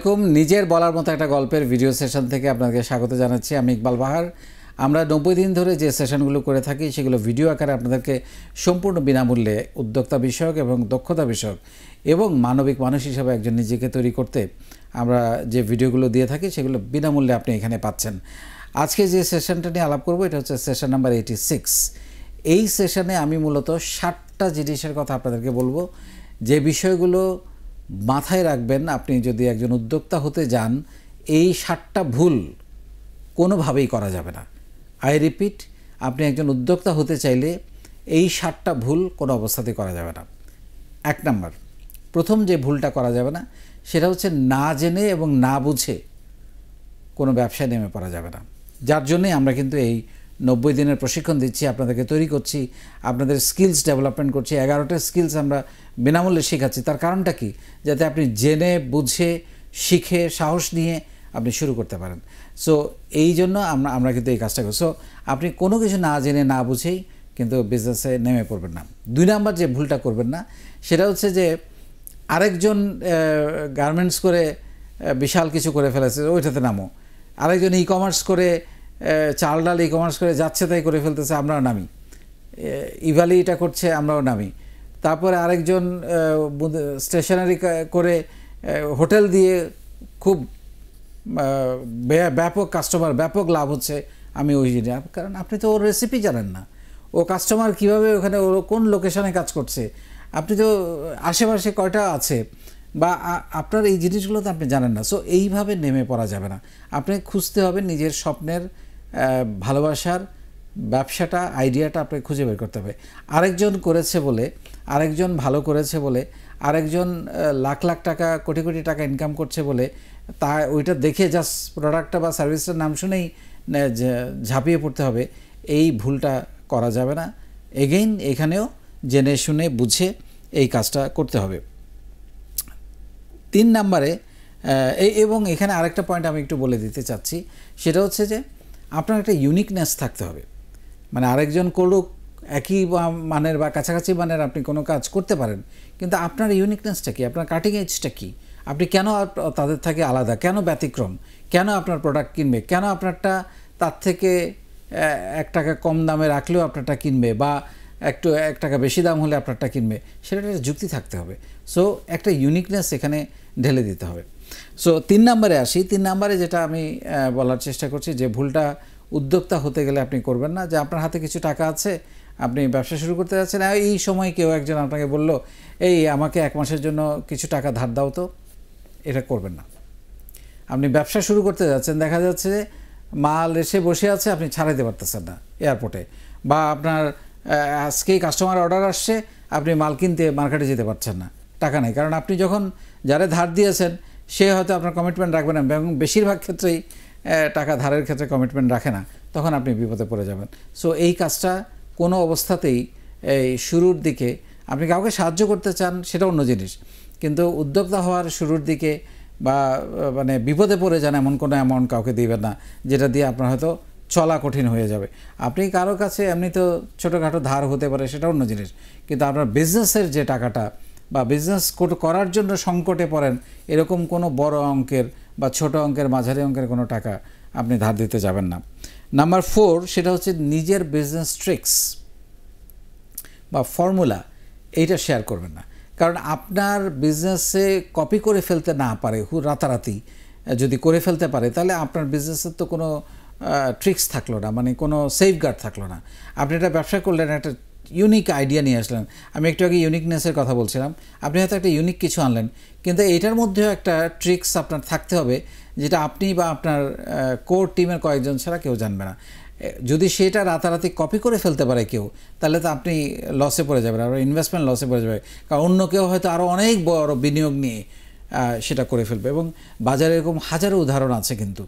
আলাইকুম নিজের বলার মতো একটা গল্পের ভিডিও সেশন থেকে আপনাদের স্বাগত জানাচ্ছি আমি ইকবাল বাহার আমরা নব্বই দিন ধরে যে সেশনগুলো করে থাকি সেগুলো ভিডিও আকারে আপনাদেরকে সম্পূর্ণ বিনামূল্যে উদ্যোক্তা বিষয়ক এবং দক্ষতা বিষয়ক এবং মানবিক মানুষ হিসাবে একজন নিজেকে তৈরি করতে আমরা যে ভিডিওগুলো দিয়ে থাকি সেগুলো বিনামূল্যে আপনি এখানে পাচ্ছেন আজকে যে সেশনটা নিয়ে আলাপ করবো এটা হচ্ছে সেশন নাম্বার এইটি সিক্স এই সেশনে আমি মূলত ষাটটা জিনিসের কথা আপনাদেরকে বলবো যে বিষয়গুলো মাথায় রাখবেন আপনি যদি একজন উদ্যোক্তা হতে যান এই সাতটা ভুল কোনোভাবেই করা যাবে না আই রিপিট আপনি একজন উদ্যোক্তা হতে চাইলে এই সাতটা ভুল কোনো অবস্থাতেই করা যাবে না এক নম্বর প্রথম যে ভুলটা করা যাবে না সেটা হচ্ছে না জেনে এবং না বুঝে কোনো ব্যবসায় নেমে পড়া যাবে না যার জন্যে আমরা কিন্তু এই নব্বই দিনের প্রশিক্ষণ দিচ্ছি আপনাদেরকে তৈরি করছি আপনাদের স্কিলস ডেভেলপমেন্ট করছি এগারোটা স্কিলস আমরা বিনামূল্যে শেখাচ্ছি তার কারণটা কি যাতে আপনি জেনে বুঝে শিখে সাহস নিয়ে আপনি শুরু করতে পারেন সো এই জন্য আমরা আমরা কিন্তু এই কাজটা করি সো আপনি কোনো কিছু না জেনে না বুঝেই কিন্তু বিজনেসে নেমে পড়বেন না দুই নাম্বার যে ভুলটা করবেন না সেটা হচ্ছে যে আরেকজন গার্মেন্টস করে বিশাল কিছু করে ফেলেছে ওইটাতে নামো আরেকজন ই কমার্স করে চাল ডাল ই কমার্স করে যাচ্ছে তাই করে ফেলতেছে আমরাও নামি ইভালি এটা করছে আমরাও নামি তারপরে আরেকজন স্টেশনারি করে হোটেল দিয়ে খুব ব্যাপক কাস্টমার ব্যাপক লাভ হচ্ছে আমি ওই জিনিস কারণ আপনি তো ওর রেসিপি জানেন না ও কাস্টমার কিভাবে ওখানে ওর কোন লোকেশনে কাজ করছে আপনি তো আশেপাশে কয়টা আছে বা আপনার এই জিনিসগুলো তো আপনি জানেন না সো এইভাবে নেমে পড়া যাবে না আপনি খুঁজতে হবে নিজের স্বপ্নের ভালোবাসার ব্যবসাটা আইডিয়াটা আপনাকে খুঁজে বের করতে হবে আরেকজন করেছে বলে আরেকজন ভালো করেছে বলে আরেকজন লাখ লাখ টাকা কোটি কোটি টাকা ইনকাম করছে বলে তা ওইটা দেখে জাস্ট প্রোডাক্টটা বা সার্ভিসটার নাম শুনেই ঝাঁপিয়ে পড়তে হবে এই ভুলটা করা যাবে না এগেইন এখানেও জেনে শুনে বুঝে এই কাজটা করতে হবে তিন নাম্বারে এবং এখানে আরেকটা পয়েন্ট আমি একটু বলে দিতে চাচ্ছি সেটা হচ্ছে যে আপনার একটা ইউনিকনেস থাকতে হবে মানে আরেকজন করুক একই মানের বা কাছাকাছি মানের আপনি কোনো কাজ করতে পারেন কিন্তু আপনার ইউনিকনেসটা কী আপনার কাটিং এজটা কী আপনি কেন তাদের থেকে আলাদা কেন ব্যতিক্রম কেন আপনার প্রোডাক্ট কিনবে কেন আপনারটা তার থেকে এক টাকা কম দামে রাখলেও আপনারটা কিনবে বা একটু এক টাকা বেশি দাম হলে আপনারটা কিনবে সেটা একটা যুক্তি থাকতে হবে সো একটা ইউনিকনেস এখানে ঢেলে দিতে হবে সো তিন নম্বরে আসি তিন নম্বরে যেটা আমি বলার চেষ্টা করছি যে ভুলটা উদ্যোক্তা হতে গেলে আপনি করবেন না যে আপনার হাতে কিছু টাকা আছে আপনি ব্যবসা শুরু করতে যাচ্ছেন এই সময় কেউ একজন আপনাকে বলল এই আমাকে এক মাসের জন্য কিছু টাকা ধার দাও তো এটা করবেন না আপনি ব্যবসা শুরু করতে যাচ্ছেন দেখা যাচ্ছে যে মাল এসে বসে আছে আপনি ছাড়াইতে পারতেছেন না এয়ারপোর্টে বা আপনার আজকেই কাস্টমার অর্ডার আসছে আপনি মাল কিনতে মার্কেটে যেতে পারছেন না টাকা নেই কারণ আপনি যখন যারা ধার দিয়েছেন সে হয়তো আপনার কমিটমেন্ট রাখবে না এবং বেশিরভাগ ক্ষেত্রেই টাকা ধারের ক্ষেত্রে কমিটমেন্ট রাখে না তখন আপনি বিপদে পড়ে যাবেন সো এই কাজটা কোনো অবস্থাতেই এই শুরুর দিকে আপনি কাউকে সাহায্য করতে চান সেটা অন্য জিনিস কিন্তু উদ্যোক্তা হওয়ার শুরুর দিকে বা মানে বিপদে পড়ে যান এমন কোনো অ্যামাউন্ট কাউকে দিবেন না যেটা দিয়ে আপনার হয়তো চলা কঠিন হয়ে যাবে আপনি কারো কাছে এমনি তো ছোটোখাটো ধার হতে পারে সেটা অন্য জিনিস কিন্তু আপনার বিজনেসের যে টাকাটা বা বিজনেস করার জন্য সংকটে পড়েন এরকম কোনো বড় অঙ্কের বা ছোট অঙ্কের মাঝারি অঙ্কের কোনো টাকা আপনি ধার দিতে যাবেন না নাম্বার ফোর সেটা হচ্ছে নিজের বিজনেস ট্রিক্স বা ফর্মুলা এইটা শেয়ার করবেন না কারণ আপনার বিজনেসে কপি করে ফেলতে না পারে হু রাতারাতি যদি করে ফেলতে পারে তাহলে আপনার বিজনেসের তো কোনো ট্রিক্স থাকলো না মানে কোনো সেফগার্ড থাকলো না আপনি এটা ব্যবসা করলেন একটা ইউনিক আইডিয়া নিয়ে আসলেন আমি একটু আগে ইউনিকনেসের কথা বলছিলাম আপনি হয়তো একটা ইউনিক কিছু আনলেন কিন্তু এটার মধ্যেও একটা ট্রিক্স আপনার থাকতে হবে যেটা আপনি বা আপনার কোর টিমের কয়েকজন ছাড়া কেউ জানবে না যদি সেটা রাতারাতি কপি করে ফেলতে পারে কেউ তাহলে তো আপনি লসে পড়ে যাবেন আর ইনভেস্টমেন্ট লসে পড়ে যাবে কারণ অন্য কেউ হয়তো আরও অনেক বড় বিনিয়োগ নিয়ে সেটা করে ফেলবে এবং বাজারে এরকম হাজারো উদাহরণ আছে কিন্তু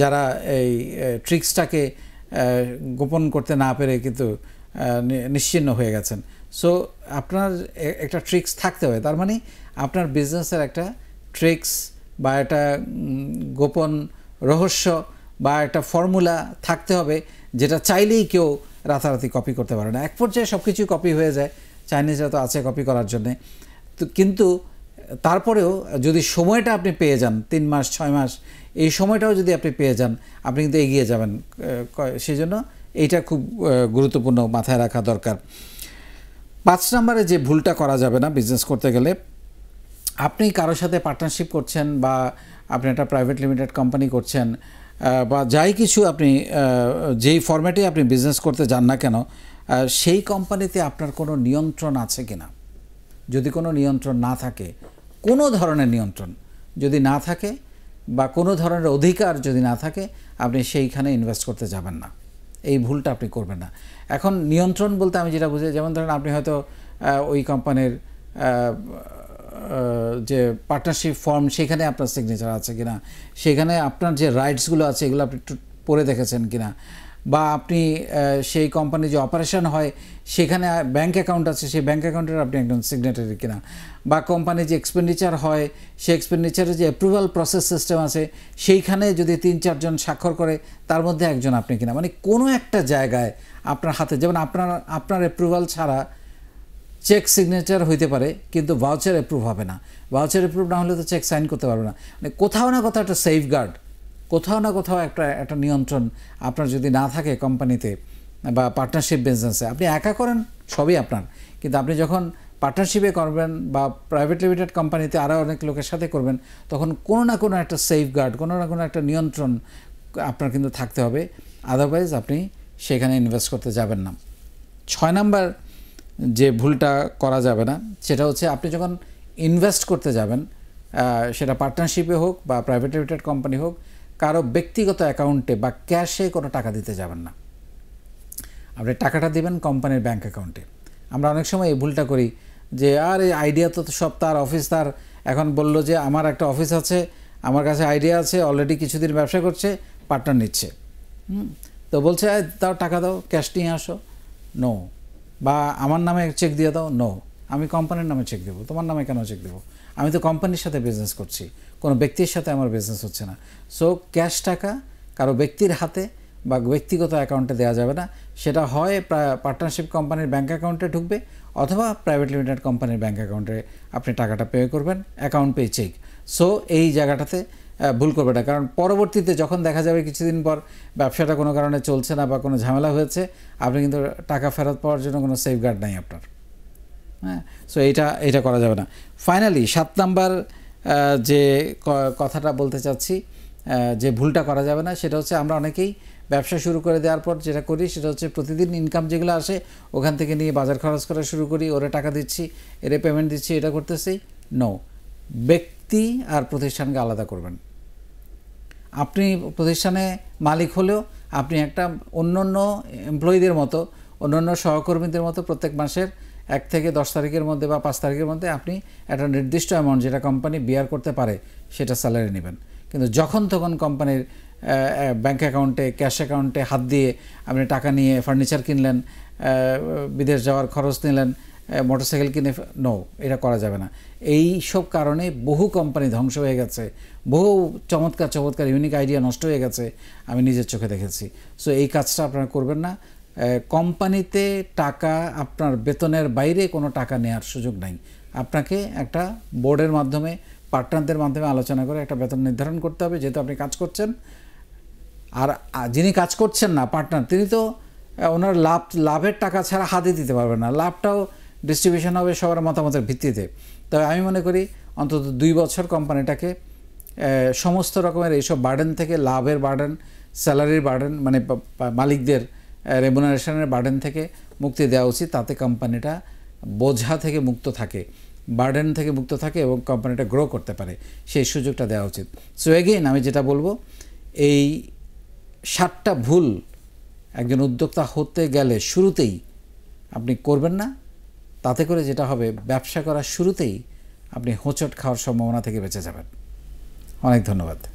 যারা এই ট্রিক্সটাকে গোপন করতে না পেরে কিন্তু নিশ্চিন্ন হয়ে গেছেন সো আপনার একটা ট্রিক্স থাকতে হবে তার মানে আপনার বিজনেসের একটা ট্রিক্স বা একটা গোপন রহস্য বা একটা ফর্মুলা থাকতে হবে যেটা চাইলেই কেউ রাতারাতি কপি করতে পারে না এক পর্যায়ে সব কিছুই কপি হয়ে যায় চাইনিজরা তো আছে কপি করার জন্যে তো কিন্তু তারপরেও যদি সময়টা আপনি পেয়ে যান তিন মাস ছয় মাস এই সময়টাও যদি আপনি পেয়ে যান আপনি কিন্তু এগিয়ে যাবেন সেই জন্য এটা খুব গুরুত্বপূর্ণ মাথায় রাখা দরকার পাঁচ নম্বরে যে ভুলটা করা যাবে না বিজনেস করতে গেলে আপনি কারোর সাথে পার্টনারশিপ করছেন বা আপনি একটা প্রাইভেট লিমিটেড কোম্পানি করছেন বা যাই কিছু আপনি যেই ফর্ম্যাটে আপনি বিজনেস করতে যান না কেন সেই কোম্পানিতে আপনার কোনো নিয়ন্ত্রণ আছে কি না যদি কোনো নিয়ন্ত্রণ না থাকে কোনো ধরনের নিয়ন্ত্রণ যদি না থাকে বা কোনো ধরনের অধিকার যদি না থাকে আপনি সেইখানে ইনভেস্ট করতে যাবেন না এই ভুলটা আপনি করবেন না এখন নিয়ন্ত্রণ বলতে আমি যেটা বুঝি যেমন ধরেন আপনি হয়তো ওই কোম্পানির যে পার্টনারশিপ ফর্ম সেখানে আপনার সিগনেচার আছে কিনা সেখানে আপনার যে রাইটসগুলো আছে এগুলো আপনি পড়ে দেখেছেন কিনা বা আপনি সেই কোম্পানি যে অপারেশন হয় সেখানে ব্যাংক অ্যাকাউন্ট আছে সেই ব্যাংক অ্যাকাউন্টের আপনি একজন সিগনেটারি কিনা বা কোম্পানি যে এক্সপেন্ডিচার হয় সেই এক্সপেন্ডিচারের যে অ্যাপ্রুভাল প্রসেস সিস্টেম আছে সেইখানে যদি তিন চারজন স্বাক্ষর করে তার মধ্যে একজন আপনি কিনা মানে কোনো একটা জায়গায় আপনার হাতে যেমন আপনার আপনার অ্যাপ্রুভাল ছাড়া চেক সিগনেচার হইতে পারে কিন্তু ভাউচার অ্যাপ্রুভ হবে না ভাউচার অ্যাপ্রুভ না হলে তো চেক সাইন করতে পারবে না মানে কোথাও না কোথাও একটা সেফগার্ড কোথাও না কোথাও একটা একটা নিয়ন্ত্রণ আপনার যদি না থাকে কোম্পানিতে বা পার্টনারশিপ বিজনেসে আপনি একা করেন সবই আপনার কিন্তু আপনি যখন পার্টনারশিপে করবেন বা প্রাইভেট লিমিটেড কোম্পানিতে আরও অনেক লোকের সাথে করবেন তখন কোনো না কোনো একটা সেফগার্ড কোনো না কোনো একটা নিয়ন্ত্রণ আপনার কিন্তু থাকতে হবে আদারওয়াইজ আপনি সেখানে ইনভেস্ট করতে যাবেন না ছয় নাম্বার যে ভুলটা করা যাবে না সেটা হচ্ছে আপনি যখন ইনভেস্ট করতে যাবেন সেটা পার্টনারশিপে হোক বা প্রাইভেট লিমিটেড কোম্পানি হোক কারো ব্যক্তিগত অ্যাকাউন্টে বা ক্যাশে কোনো টাকা দিতে যাবেন না আপনি টাকাটা দেবেন কোম্পানির ব্যাঙ্ক অ্যাকাউন্টে আমরা অনেক সময় এই ভুলটা করি যে আর এই আইডিয়া তো সব তার অফিস তার এখন বলল যে আমার একটা অফিস আছে আমার কাছে আইডিয়া আছে অলরেডি কিছুদিন ব্যবসা করছে পার্টনার নিচ্ছে তো বলছে তাও টাকা দাও ক্যাশ নিয়ে আসো নো বা আমার নামে চেক দিয়ে দাও নো আমি কোম্পানির নামে চেক দেবো তোমার নামে কেন চেক দেবো আমি তো কোম্পানির সাথে বিজনেস করছি কোনো ব্যক্তির সাথে আমার বিজনেস হচ্ছে না সো ক্যাশ টাকা কারো ব্যক্তির হাতে বা ব্যক্তিগত অ্যাকাউন্টে দেওয়া যাবে না সেটা হয় পার্টনারশিপ কোম্পানির ব্যাঙ্ক অ্যাকাউন্টে ঢুকবে অথবা প্রাইভেট লিমিটেড কোম্পানির ব্যাঙ্ক অ্যাকাউন্টে আপনি টাকাটা পে করবেন অ্যাকাউন্ট পে চেক সো এই জায়গাটাতে ভুল করবে না কারণ পরবর্তীতে যখন দেখা যাবে কিছুদিন পর ব্যবসাটা কোনো কারণে চলছে না বা কোনো ঝামেলা হয়েছে আপনি কিন্তু টাকা ফেরত পাওয়ার জন্য কোনো সেফগার্ড নাই আপনার হ্যাঁ সো এটা এটা করা যাবে না ফাইনালি সাত নাম্বার যে কথাটা বলতে চাচ্ছি যে ভুলটা করা যাবে না সেটা হচ্ছে আমরা অনেকেই ব্যবসা শুরু করে দেওয়ার পর যেটা করি সেটা হচ্ছে প্রতিদিন ইনকাম যেগুলো আসে ওখান থেকে নিয়ে বাজার খরচ করা শুরু করি ওরে টাকা দিচ্ছি এরে পেমেন্ট দিচ্ছি এটা করতেছি নো ব্যক্তি আর প্রতিষ্ঠানকে আলাদা করবেন আপনি প্রতিষ্ঠানে মালিক হলেও আপনি একটা অন্য অন্য এমপ্লয়ীদের মতো অন্য অন্য সহকর্মীদের মতো প্রত্যেক মাসের এক থেকে দশ তারিখের মধ্যে বা পাঁচ তারিখের মধ্যে আপনি একটা নির্দিষ্ট অ্যামাউন্ট যেটা কোম্পানি বিয়ার করতে পারে সেটা স্যালারি নেবেন কিন্তু যখন তখন কোম্পানির ব্যাঙ্ক অ্যাকাউন্টে ক্যাশ অ্যাকাউন্টে হাত দিয়ে আপনি টাকা নিয়ে ফার্নিচার কিনলেন বিদেশ যাওয়ার খরচ নিলেন মোটরসাইকেল কিনে নো এটা করা যাবে না এই সব কারণে বহু কোম্পানি ধ্বংস হয়ে গেছে বহু চমৎকার চমৎকার ইউনিক আইডিয়া নষ্ট হয়ে গেছে আমি নিজের চোখে দেখেছি সো এই কাজটা আপনারা করবেন না কোম্পানিতে টাকা আপনার বেতনের বাইরে কোনো টাকা নেওয়ার সুযোগ নাই আপনাকে একটা বোর্ডের মাধ্যমে পার্টনারদের মাধ্যমে আলোচনা করে একটা বেতন নির্ধারণ করতে হবে যেহেতু আপনি কাজ করছেন আর যিনি কাজ করছেন না পার্টনার তিনি তো ওনার লাভ লাভের টাকা ছাড়া হাতে দিতে পারবেন না লাভটাও ডিস্ট্রিবিউশন হবে সবার মতামতের ভিত্তিতে তবে আমি মনে করি অন্তত দুই বছর কোম্পানিটাকে সমস্ত রকমের এইসব বার্ডেন থেকে লাভের বার্ডেন স্যালারির বার্ডেন মানে মালিকদের রেমুনারেশনের বার্ডেন থেকে মুক্তি দেওয়া উচিত তাতে কোম্পানিটা বোঝা থেকে মুক্ত থাকে বার্ডেন থেকে মুক্ত থাকে এবং কোম্পানিটা গ্রো করতে পারে সেই সুযোগটা দেওয়া উচিত সো এগেইন আমি যেটা বলবো এই সাতটা ভুল একজন উদ্যোক্তা হতে গেলে শুরুতেই আপনি করবেন না তাতে করে যেটা হবে ব্যবসা করার শুরুতেই আপনি হোঁচট খাওয়ার সম্ভাবনা থেকে বেঁচে যাবেন অনেক ধন্যবাদ